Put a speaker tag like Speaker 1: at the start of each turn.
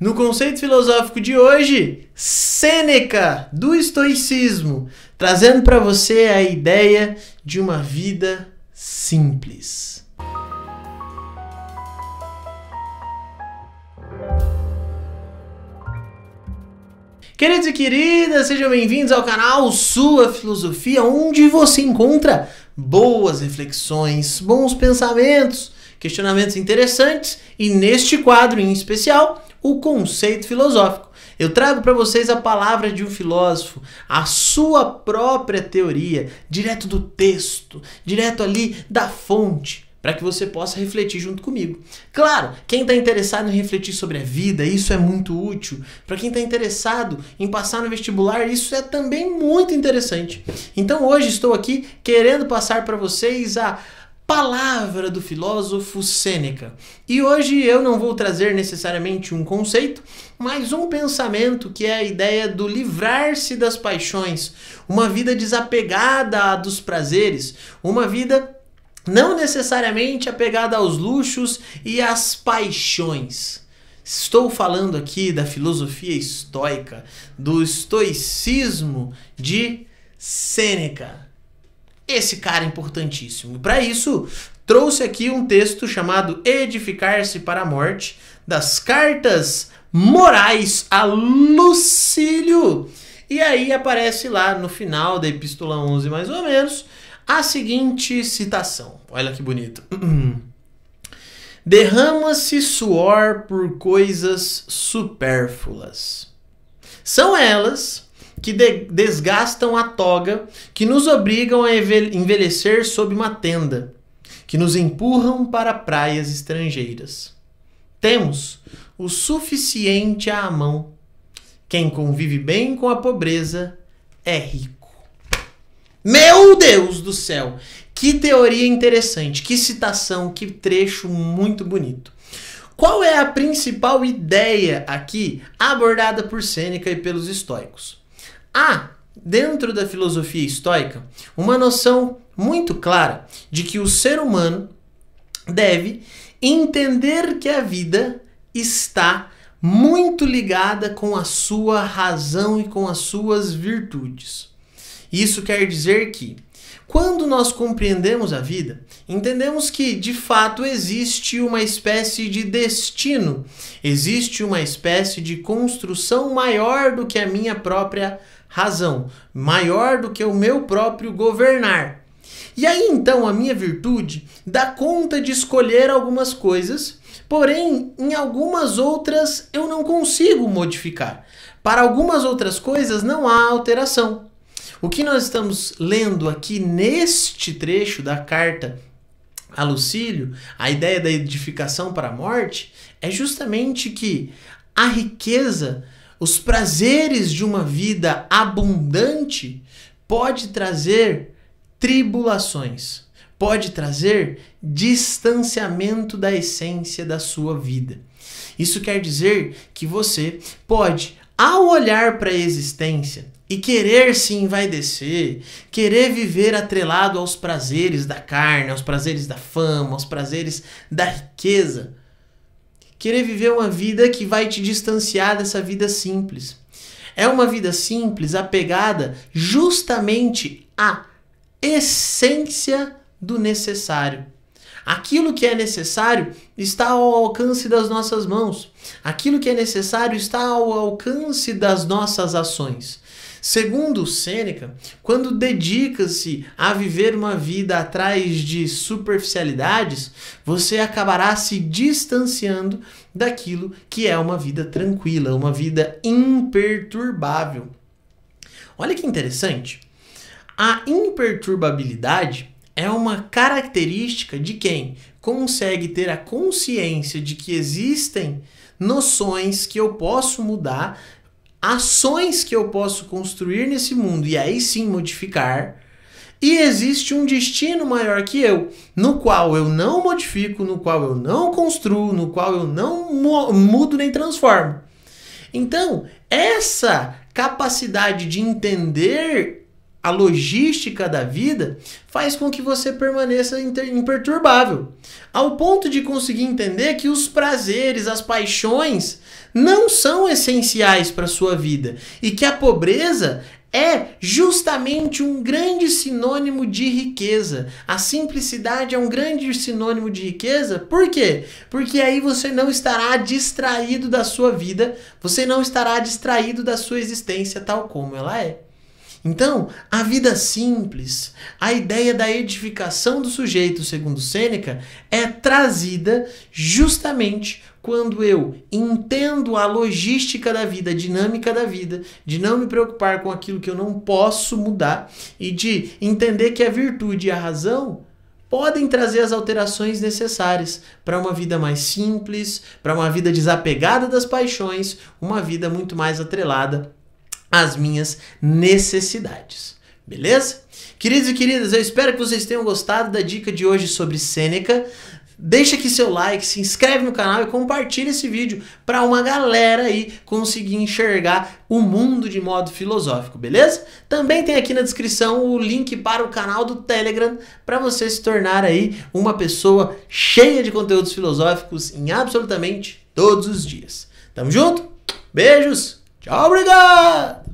Speaker 1: No conceito filosófico de hoje, Sêneca, do estoicismo, trazendo para você a ideia de uma vida simples. Queridos e queridas, sejam bem-vindos ao canal Sua Filosofia, onde você encontra boas reflexões, bons pensamentos, questionamentos interessantes e neste quadro em especial o conceito filosófico. Eu trago para vocês a palavra de um filósofo, a sua própria teoria, direto do texto, direto ali da fonte, para que você possa refletir junto comigo. Claro, quem está interessado em refletir sobre a vida, isso é muito útil. Para quem está interessado em passar no vestibular, isso é também muito interessante. Então hoje estou aqui querendo passar para vocês a palavra do filósofo Sêneca. E hoje eu não vou trazer necessariamente um conceito, mas um pensamento que é a ideia do livrar-se das paixões, uma vida desapegada dos prazeres, uma vida não necessariamente apegada aos luxos e às paixões. Estou falando aqui da filosofia estoica, do estoicismo de Sêneca esse cara é importantíssimo. Para isso, trouxe aqui um texto chamado Edificar-se para a Morte, das cartas morais a Lucílio. E aí aparece lá no final da Epístola 11, mais ou menos, a seguinte citação. Olha que bonito. Derrama-se suor por coisas supérfluas. São elas que de desgastam a toga, que nos obrigam a envelhecer sob uma tenda, que nos empurram para praias estrangeiras. Temos o suficiente à mão. Quem convive bem com a pobreza é rico. Meu Deus do céu! Que teoria interessante, que citação, que trecho muito bonito. Qual é a principal ideia aqui abordada por Sêneca e pelos estoicos? Há, dentro da filosofia estoica, uma noção muito clara de que o ser humano deve entender que a vida está muito ligada com a sua razão e com as suas virtudes. Isso quer dizer que quando nós compreendemos a vida, entendemos que de fato existe uma espécie de destino, existe uma espécie de construção maior do que a minha própria razão, maior do que o meu próprio governar. E aí então a minha virtude dá conta de escolher algumas coisas, porém em algumas outras eu não consigo modificar. Para algumas outras coisas não há alteração. O que nós estamos lendo aqui neste trecho da carta a Lucílio, a ideia da edificação para a morte, é justamente que a riqueza, os prazeres de uma vida abundante pode trazer tribulações, pode trazer distanciamento da essência da sua vida. Isso quer dizer que você pode, ao olhar para a existência, e querer se envaidecer, querer viver atrelado aos prazeres da carne, aos prazeres da fama, aos prazeres da riqueza. Querer viver uma vida que vai te distanciar dessa vida simples. É uma vida simples apegada justamente à essência do necessário. Aquilo que é necessário está ao alcance das nossas mãos. Aquilo que é necessário está ao alcance das nossas ações. Segundo Sêneca, quando dedica-se a viver uma vida atrás de superficialidades, você acabará se distanciando daquilo que é uma vida tranquila, uma vida imperturbável. Olha que interessante. A imperturbabilidade é uma característica de quem consegue ter a consciência de que existem noções que eu posso mudar ações que eu posso construir nesse mundo e aí sim modificar. E existe um destino maior que eu, no qual eu não modifico, no qual eu não construo, no qual eu não mudo nem transformo. Então, essa capacidade de entender a logística da vida faz com que você permaneça imperturbável, ao ponto de conseguir entender que os prazeres, as paixões não são essenciais para sua vida e que a pobreza é justamente um grande sinônimo de riqueza. A simplicidade é um grande sinônimo de riqueza. Por quê? Porque aí você não estará distraído da sua vida, você não estará distraído da sua existência tal como ela é. Então, a vida simples, a ideia da edificação do sujeito, segundo Sêneca, é trazida justamente quando eu entendo a logística da vida, a dinâmica da vida, de não me preocupar com aquilo que eu não posso mudar e de entender que a virtude e a razão podem trazer as alterações necessárias para uma vida mais simples, para uma vida desapegada das paixões, uma vida muito mais atrelada as minhas necessidades. Beleza? Queridos e queridas, eu espero que vocês tenham gostado da dica de hoje sobre Sêneca. Deixa aqui seu like, se inscreve no canal e compartilha esse vídeo para uma galera aí conseguir enxergar o mundo de modo filosófico, beleza? Também tem aqui na descrição o link para o canal do Telegram para você se tornar aí uma pessoa cheia de conteúdos filosóficos em absolutamente todos os dias. Tamo junto? Beijos! 오브리갓!